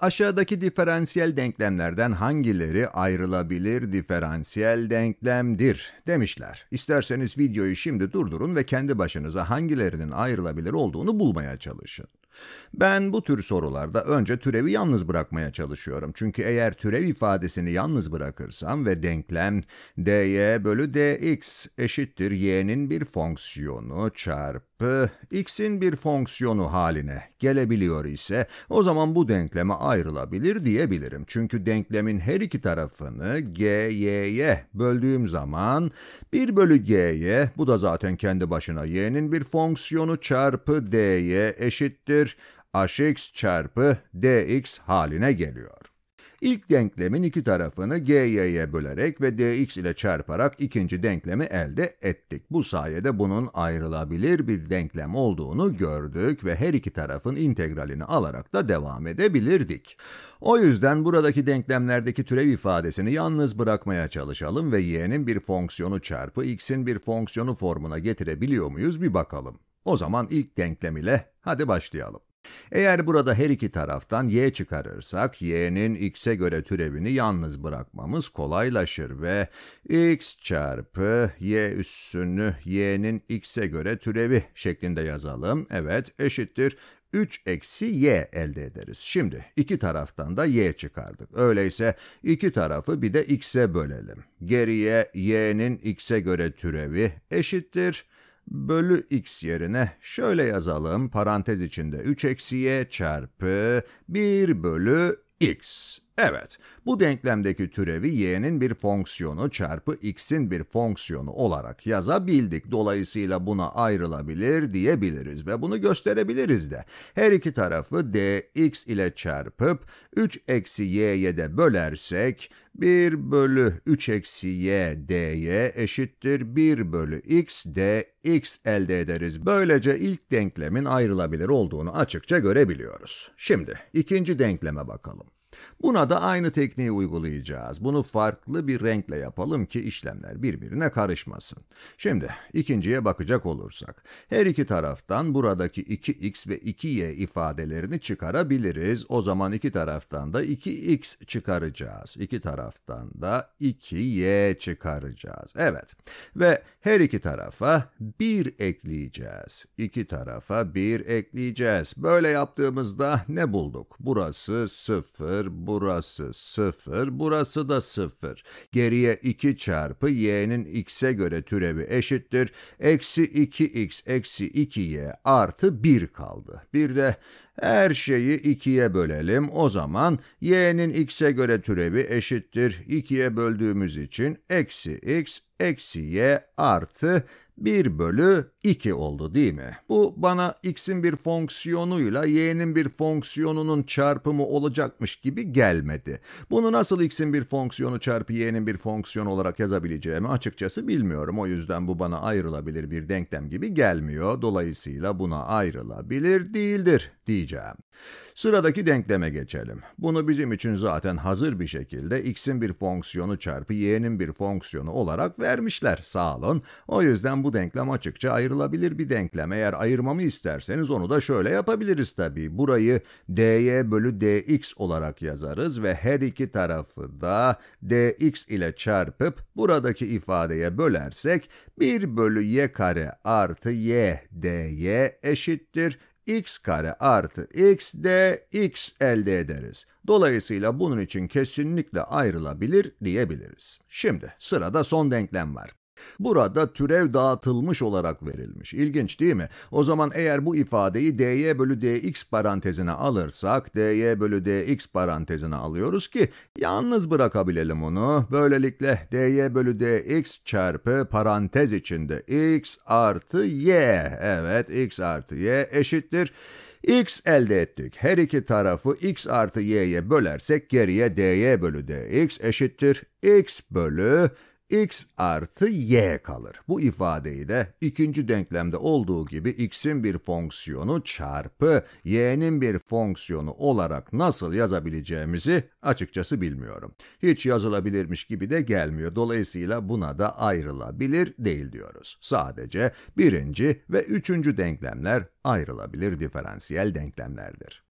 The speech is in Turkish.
Aşağıdaki diferansiyel denklemlerden hangileri ayrılabilir diferansiyel denklemdir demişler. İsterseniz videoyu şimdi durdurun ve kendi başınıza hangilerinin ayrılabilir olduğunu bulmaya çalışın. Ben bu tür sorularda önce türevi yalnız bırakmaya çalışıyorum. Çünkü eğer türev ifadesini yalnız bırakırsam ve denklem dy bölü dx eşittir y'nin bir fonksiyonu çarpı x'in bir fonksiyonu haline gelebiliyor ise o zaman bu denkleme ayrılabilir diyebilirim. Çünkü denklemin her iki tarafını gy'ye böldüğüm zaman 1 bölü g'ye bu da zaten kendi başına y'nin bir fonksiyonu çarpı dy eşittir eşittir ax çarpı dx haline geliyor. İlk denklemin iki tarafını gy'ye bölerek ve dx ile çarparak ikinci denklemi elde ettik. Bu sayede bunun ayrılabilir bir denklem olduğunu gördük ve her iki tarafın integralini alarak da devam edebilirdik. O yüzden buradaki denklemlerdeki türev ifadesini yalnız bırakmaya çalışalım ve y'nin bir fonksiyonu çarpı x'in bir fonksiyonu formuna getirebiliyor muyuz bir bakalım. O zaman ilk denklem ile hadi başlayalım. Eğer burada her iki taraftan y çıkarırsak, y'nin x'e göre türevini yalnız bırakmamız kolaylaşır ve x çarpı y üssünü y'nin x'e göre türevi şeklinde yazalım. Evet, eşittir 3 eksi y elde ederiz. Şimdi iki taraftan da y çıkardık. Öyleyse iki tarafı bir de x'e bölelim. Geriye y'nin x'e göre türevi eşittir bölü x yerine şöyle yazalım parantez içinde 3 eksiye çarpı 1 bölü x. Evet, bu denklemdeki türevi y'nin bir fonksiyonu çarpı x'in bir fonksiyonu olarak yazabildik. Dolayısıyla buna ayrılabilir diyebiliriz ve bunu gösterebiliriz de. Her iki tarafı dx ile çarpıp 3 eksi y'ye de bölersek 1 bölü 3 eksi y dy eşittir 1 bölü x dx elde ederiz. Böylece ilk denklemin ayrılabilir olduğunu açıkça görebiliyoruz. Şimdi ikinci denkleme bakalım. Buna da aynı tekniği uygulayacağız. Bunu farklı bir renkle yapalım ki işlemler birbirine karışmasın. Şimdi ikinciye bakacak olursak. Her iki taraftan buradaki 2x ve 2y ifadelerini çıkarabiliriz. O zaman iki taraftan da 2x çıkaracağız. İki taraftan da 2y çıkaracağız. Evet ve her iki tarafa 1 ekleyeceğiz. İki tarafa 1 ekleyeceğiz. Böyle yaptığımızda ne bulduk? Burası 0, burası 0, burası da 0. Geriye 2 çarpı y'nin x'e göre türevi eşittir. Eksi 2x eksi 2y artı 1 kaldı. Bir de her şeyi 2'ye bölelim. O zaman y'nin x'e göre türevi eşittir. 2'ye böldüğümüz için eksi x eksi y artı 1 bölü 2 oldu değil mi? Bu bana x'in bir fonksiyonuyla y'nin bir fonksiyonunun çarpımı olacakmış gibi gelmedi. Bunu nasıl x'in bir fonksiyonu çarpı y'nin bir fonksiyonu olarak yazabileceğimi açıkçası bilmiyorum. O yüzden bu bana ayrılabilir bir denklem gibi gelmiyor. Dolayısıyla buna ayrılabilir değildir diyeceğim. Sıradaki denkleme geçelim. Bunu bizim için zaten hazır bir şekilde x'in bir fonksiyonu çarpı y'nin bir fonksiyonu olarak ve vermişler sağ olun. O yüzden bu denklem açıkça ayrılabilir bir denklem. Eğer ayırmamı isterseniz onu da şöyle yapabiliriz tabi. Burayı dy bölü dx olarak yazarız ve her iki tarafı da dx ile çarpıp buradaki ifadeye bölersek 1 bölü y kare artı y dy eşittir x kare artı x dx elde ederiz. Dolayısıyla bunun için kesinlikle ayrılabilir diyebiliriz. Şimdi sırada son denklem var. Burada türev dağıtılmış olarak verilmiş. İlginç değil mi? O zaman eğer bu ifadeyi dy bölü dx parantezine alırsak dy bölü dx parantezine alıyoruz ki yalnız bırakabilelim onu. Böylelikle dy bölü dx çarpı parantez içinde x artı y. Evet x artı y eşittir x elde ettik. Her iki tarafı x artı y'ye bölersek geriye dy bölü dx eşittir x bölü x artı y kalır. Bu ifadeyi de ikinci denklemde olduğu gibi x'in bir fonksiyonu çarpı y'nin bir fonksiyonu olarak nasıl yazabileceğimizi açıkçası bilmiyorum. Hiç yazılabilirmiş gibi de gelmiyor. Dolayısıyla buna da ayrılabilir değil diyoruz. Sadece birinci ve üçüncü denklemler ayrılabilir diferansiyel denklemlerdir.